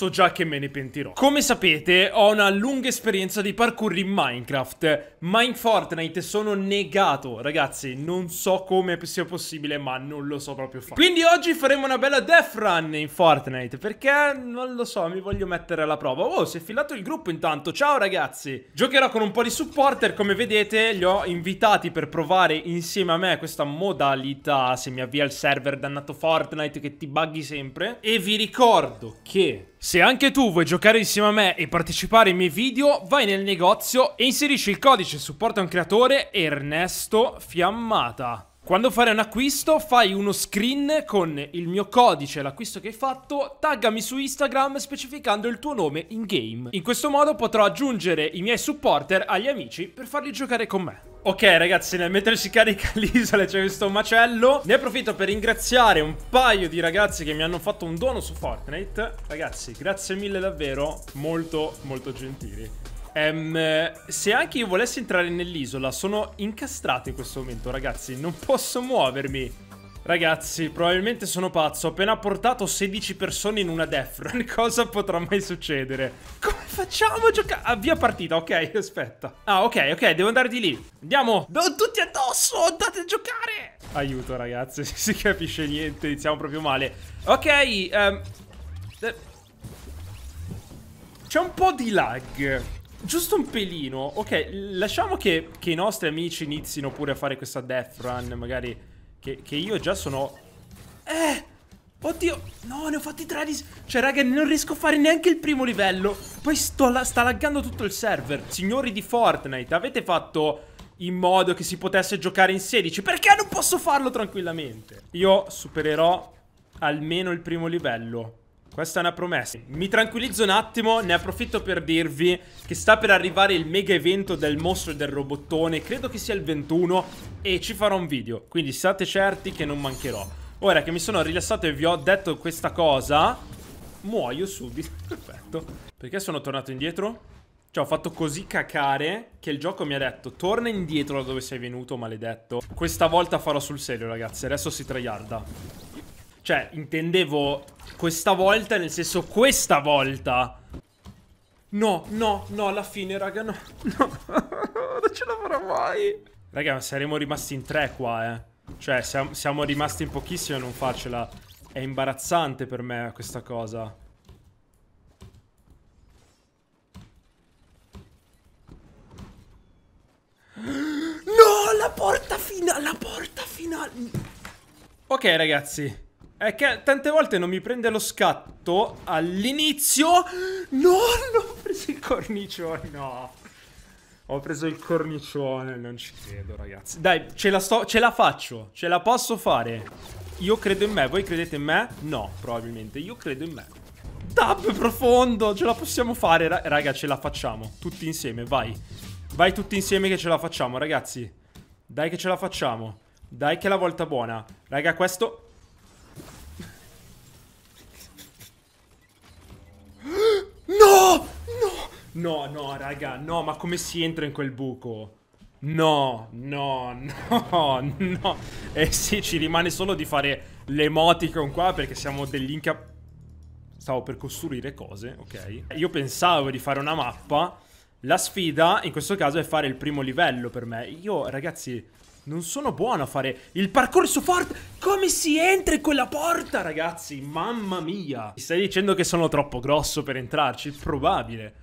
so già che me ne pentirò. Come sapete, ho una lunga esperienza di parkour in Minecraft, ma in Fortnite sono negato. Ragazzi, non so come sia possibile, ma non lo so proprio fare. Quindi oggi faremo una bella death run in Fortnite, perché non lo so, mi voglio mettere alla prova. Oh, si è filato il gruppo intanto, ciao ragazzi! Giocherò con un po' di supporter, come vedete li ho invitati per provare insieme a me questa modalità, se mi avvia il server dannato Fortnite che ti buggy sempre. E vi ricordo che se anche tu vuoi giocare insieme a me e partecipare ai miei video, vai nel negozio e inserisci il codice supporta un creatore Ernesto Fiammata. Quando fare un acquisto fai uno screen con il mio codice, l'acquisto che hai fatto, taggami su Instagram specificando il tuo nome in game. In questo modo potrò aggiungere i miei supporter agli amici per farli giocare con me. Ok ragazzi, nel mentre si carica l'isola c'è questo macello Ne approfitto per ringraziare un paio di ragazzi che mi hanno fatto un dono su Fortnite Ragazzi, grazie mille davvero, molto molto gentili Um, se anche io volessi entrare nell'isola, sono incastrato in questo momento, ragazzi. Non posso muovermi. Ragazzi, probabilmente sono pazzo. Ho appena portato 16 persone in una death run. Cosa potrà mai succedere? Come facciamo a giocare? Avvia ah, partita, ok, aspetta. Ah, ok, ok, devo andare di lì. Andiamo. No, tutti addosso, andate a giocare. Aiuto, ragazzi, si capisce niente, iniziamo proprio male. Ok, um... C'è un po' di lag. Giusto un pelino. Ok, lasciamo che, che, i nostri amici inizino pure a fare questa death run, magari. Che, che io già sono... Eh! Oddio! No, ne ho fatti tre di... Cioè, raga, non riesco a fare neanche il primo livello. Poi la... sta laggando tutto il server. Signori di Fortnite, avete fatto in modo che si potesse giocare in 16? Perché non posso farlo tranquillamente? Io supererò almeno il primo livello. Questa è una promessa. Mi tranquillizzo un attimo, ne approfitto per dirvi che sta per arrivare il mega evento del mostro e del robottone, credo che sia il 21, e ci farò un video, quindi state certi che non mancherò. Ora che mi sono rilassato e vi ho detto questa cosa, muoio subito. Perfetto. Perché sono tornato indietro? Cioè ho fatto così cacare che il gioco mi ha detto Torna indietro da dove sei venuto maledetto Questa volta farò sul serio ragazzi Adesso si traiarda cioè, intendevo questa volta, nel senso questa volta. No, no, no, alla fine, raga, no. No, non ce la farò mai. Raga, ma saremo rimasti in tre qua, eh. Cioè, siamo, siamo rimasti in pochissimo e non farcela. È imbarazzante per me questa cosa. No, la porta finale, la porta finale. Ok, ragazzi. È che tante volte non mi prende lo scatto all'inizio. No, non ho preso il cornicione, no. Ho preso il cornicione, non ci credo, ragazzi. Dai, ce la, sto, ce la faccio, ce la posso fare. Io credo in me, voi credete in me? No, probabilmente, io credo in me. Dab profondo, ce la possiamo fare, raga, ce la facciamo. Tutti insieme, vai. Vai tutti insieme che ce la facciamo, ragazzi. Dai che ce la facciamo. Dai che è la volta buona. Raga, questo No, no, raga, no, ma come si entra in quel buco? No, no, no, no. Eh sì, ci rimane solo di fare l'emoticon qua perché siamo degli inca... Stavo per costruire cose, ok. Io pensavo di fare una mappa. La sfida, in questo caso, è fare il primo livello per me. Io, ragazzi, non sono buono a fare il percorso forte. Come si entra in quella porta, ragazzi? Mamma mia. Mi stai dicendo che sono troppo grosso per entrarci? Probabile.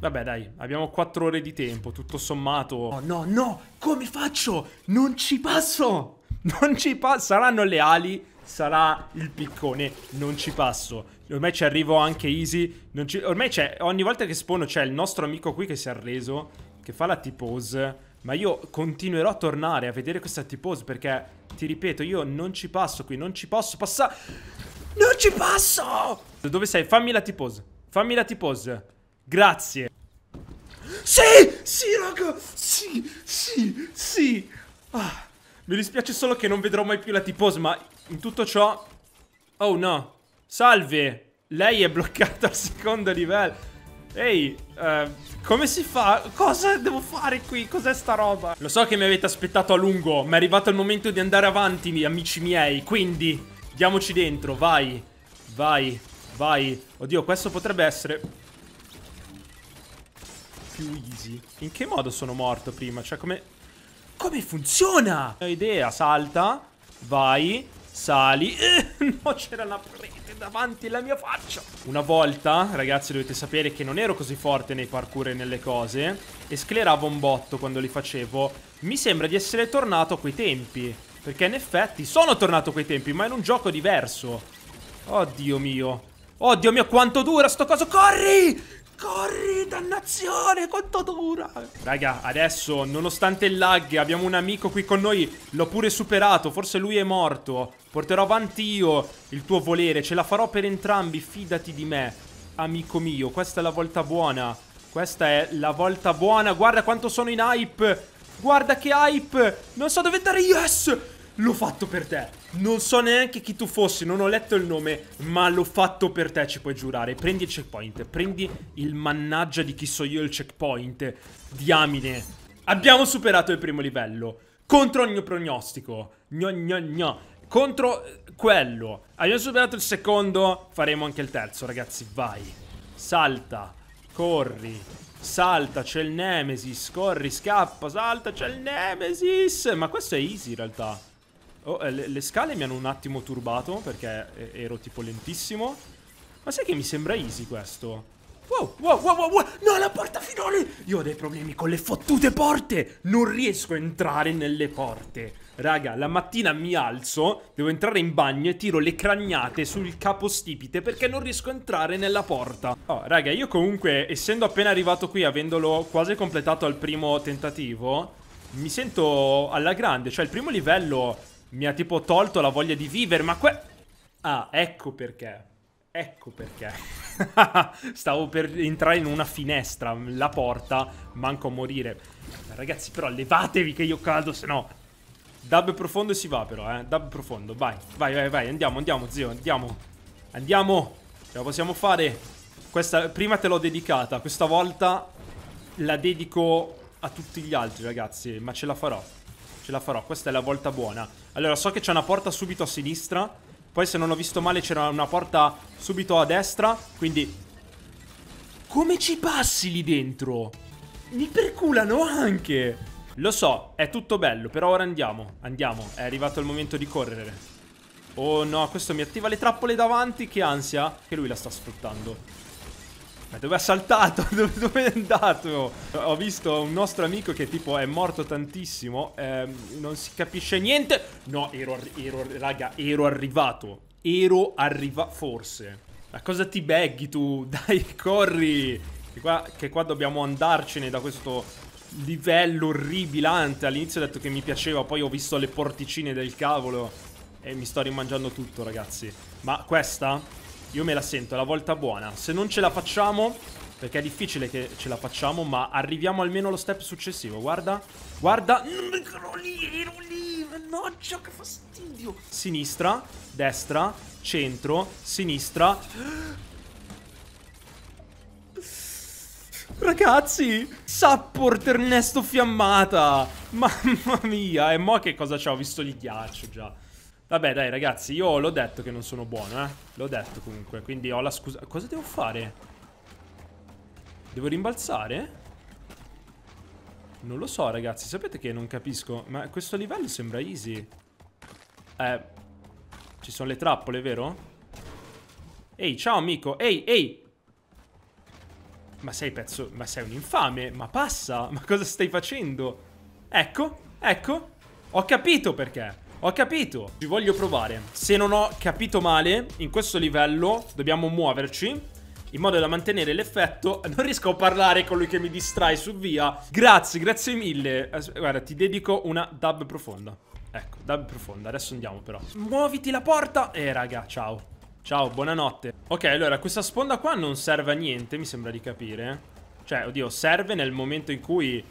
Vabbè, dai, abbiamo 4 ore di tempo, tutto sommato. No, oh, no, no, come faccio? Non ci passo! Non ci passo, saranno le ali, sarà il piccone, non ci passo. Ormai ci arrivo anche easy, ci... ormai c'è, ogni volta che spono c'è il nostro amico qui che si è arreso, che fa la T-pose, ma io continuerò a tornare a vedere questa T-pose perché, ti ripeto, io non ci passo qui, non ci posso passare... Non ci passo! Dove sei? Fammi la T-pose, fammi la T-pose. Grazie. Sì, sì, raga, sì, sì, sì. Ah, mi dispiace solo che non vedrò mai più la tiposa, ma in tutto ciò... Oh no. Salve. Lei è bloccata al secondo livello. Ehi, eh, come si fa? Cosa devo fare qui? Cos'è sta roba? Lo so che mi avete aspettato a lungo, ma è arrivato il momento di andare avanti, amici miei. Quindi, diamoci dentro, vai. Vai, vai. Oddio, questo potrebbe essere più easy. In che modo sono morto prima? Cioè, come... Come funziona? ho idea. Salta. Vai. Sali. Eh, no, c'era la prete davanti alla mia faccia. Una volta, ragazzi, dovete sapere che non ero così forte nei parkour e nelle cose. E scleravo un botto quando li facevo. Mi sembra di essere tornato a quei tempi. Perché in effetti sono tornato a quei tempi, ma in un gioco diverso. Oddio mio. Oh, Dio mio, quanto dura sto coso. Corri! Corri, dannazione, quanto dura Raga, adesso, nonostante il lag, abbiamo un amico qui con noi L'ho pure superato, forse lui è morto Porterò avanti io il tuo volere Ce la farò per entrambi, fidati di me Amico mio, questa è la volta buona Questa è la volta buona Guarda quanto sono in hype Guarda che hype Non so dove andare, yes L'ho fatto per te non so neanche chi tu fossi, non ho letto il nome, ma l'ho fatto per te, ci puoi giurare. Prendi il checkpoint, prendi il mannaggia di chi so io il checkpoint. Diamine. Abbiamo superato il primo livello. Contro ogni prognostico. Gno gno gno. Contro eh, quello. Abbiamo superato il secondo, faremo anche il terzo, ragazzi. Vai. Salta. Corri. Salta, c'è il Nemesis. Corri, scappa, salta, c'è il Nemesis. Ma questo è easy in realtà. Oh, eh, le, le, scale mi hanno un attimo turbato perché eh, ero tipo lentissimo. Ma sai che mi sembra easy questo? Wow, wow, wow, wow, wow. No, la porta finale! Io ho dei problemi con le fottute porte! Non riesco a entrare nelle porte. Raga, la mattina mi alzo, devo entrare in bagno e tiro le cragnate sul capostipite perché non riesco a entrare nella porta. Oh, raga, io comunque, essendo appena arrivato qui, avendolo quasi completato al primo tentativo, mi sento alla grande. Cioè, il primo livello mi ha tipo tolto la voglia di vivere, ma que... Ah, ecco perché. Ecco perché. Stavo per entrare in una finestra, la porta, manco a morire. Ragazzi, però levatevi che io cado, se no... Dub profondo si va però, eh. Dub profondo, vai. Vai, vai, vai. Andiamo, andiamo, zio, andiamo. Andiamo. Ce la possiamo fare. Questa, prima te l'ho dedicata. Questa volta la dedico a tutti gli altri, ragazzi. Ma ce la farò. Ce la farò, questa è la volta buona Allora, so che c'è una porta subito a sinistra Poi se non ho visto male c'era una porta subito a destra Quindi... Come ci passi lì dentro? Mi perculano anche Lo so, è tutto bello, però ora andiamo Andiamo, è arrivato il momento di correre Oh no, questo mi attiva le trappole davanti Che ansia, che lui la sta sfruttando ma dove ha saltato? Dove, dove, è andato? Ho visto un nostro amico che tipo è morto tantissimo ehm, Non si capisce niente No, ero, ero, raga, ero arrivato Ero arrivato, forse Ma cosa ti beghi tu? Dai, corri che qua, che qua dobbiamo andarcene da questo livello orribilante All'inizio ho detto che mi piaceva Poi ho visto le porticine del cavolo E mi sto rimangiando tutto, ragazzi Ma questa io me la sento, è la volta buona. Se non ce la facciamo, perché è difficile che ce la facciamo, ma arriviamo almeno allo step successivo. Guarda, guarda. Ero lì, ero lì. Mannaggia, che fastidio. Sinistra, destra, centro, sinistra. Ragazzi, support Ernesto Fiammata. Mamma mia, e mo che cosa c'ho? Ho visto il ghiaccio già. Vabbè, dai, ragazzi, io l'ho detto che non sono buono, eh. L'ho detto comunque, quindi ho la scusa... Cosa devo fare? Devo rimbalzare? Non lo so, ragazzi. Sapete che non capisco? Ma questo livello sembra easy. Eh... Ci sono le trappole, vero? Ehi, ciao, amico. Ehi, ehi! Ma sei pezzo... Ma sei un infame! Ma passa! Ma cosa stai facendo? Ecco, ecco! Ho capito perché! Ho capito Ci voglio provare Se non ho capito male In questo livello Dobbiamo muoverci in modo da mantenere l'effetto Non riesco a parlare con lui che mi distrae su via Grazie, grazie mille Guarda, ti dedico una dub profonda Ecco, dub profonda, adesso andiamo però Muoviti la porta Eh raga, ciao Ciao, buonanotte Ok, allora, questa sponda qua non serve a niente, mi sembra di capire Cioè, oddio, serve nel momento in cui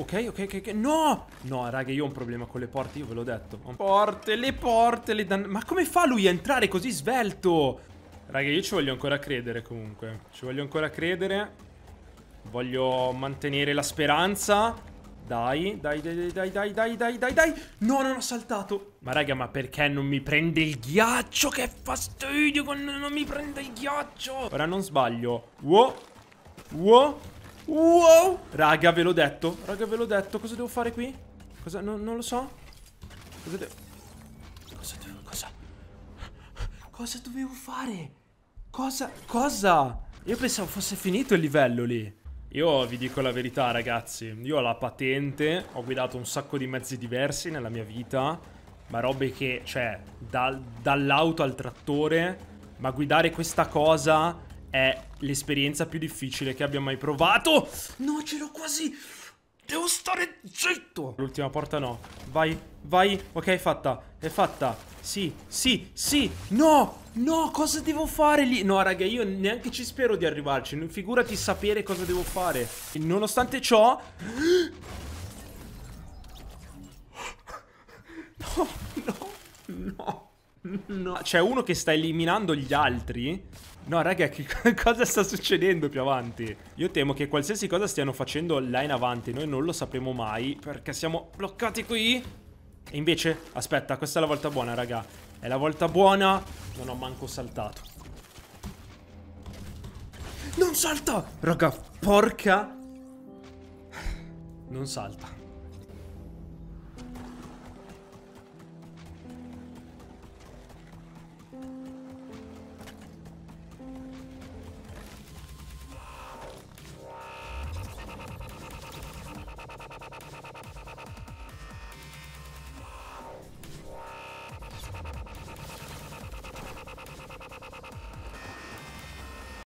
Ok, ok, ok, No! No, raga, io ho un problema con le porte, io ve l'ho detto. Porte, le porte, le dan... Ma come fa lui a entrare così svelto? Raga, io ci voglio ancora credere comunque. Ci voglio ancora credere. Voglio mantenere la speranza. Dai, dai, dai, dai, dai, dai, dai, dai, dai. No, non ho saltato. Ma raga, ma perché non mi prende il ghiaccio? Che fastidio quando non mi prende il ghiaccio. Ora non sbaglio. Wow. Wow. Wow Raga ve l'ho detto Raga ve l'ho detto Cosa devo fare qui? Cosa? No, non lo so Cosa devo Cosa devo Cosa Cosa dovevo fare? Cosa Cosa Io pensavo fosse finito il livello lì io vi dico la verità ragazzi, io ho la patente, ho guidato un sacco di mezzi diversi nella mia vita, ma robe che, cioè, dal, dall'auto al trattore, ma guidare questa cosa è l'esperienza più difficile che abbia mai provato. No, ce l'ho quasi. Devo stare zitto. L'ultima porta no. Vai, vai. Ok, è fatta. È fatta. Sì, sì, sì. No, no, cosa devo fare lì? No, raga, io neanche ci spero di arrivarci. Figurati sapere cosa devo fare. E nonostante ciò... No, no, no. No. C'è uno che sta eliminando gli altri. No, raga, che cosa sta succedendo più avanti? Io temo che qualsiasi cosa stiano facendo là in avanti, noi non lo sapremo mai, perché siamo bloccati qui. E invece, aspetta, questa è la volta buona, raga. È la volta buona. Non ho manco saltato. Non salta! Raga, porca... Non salta.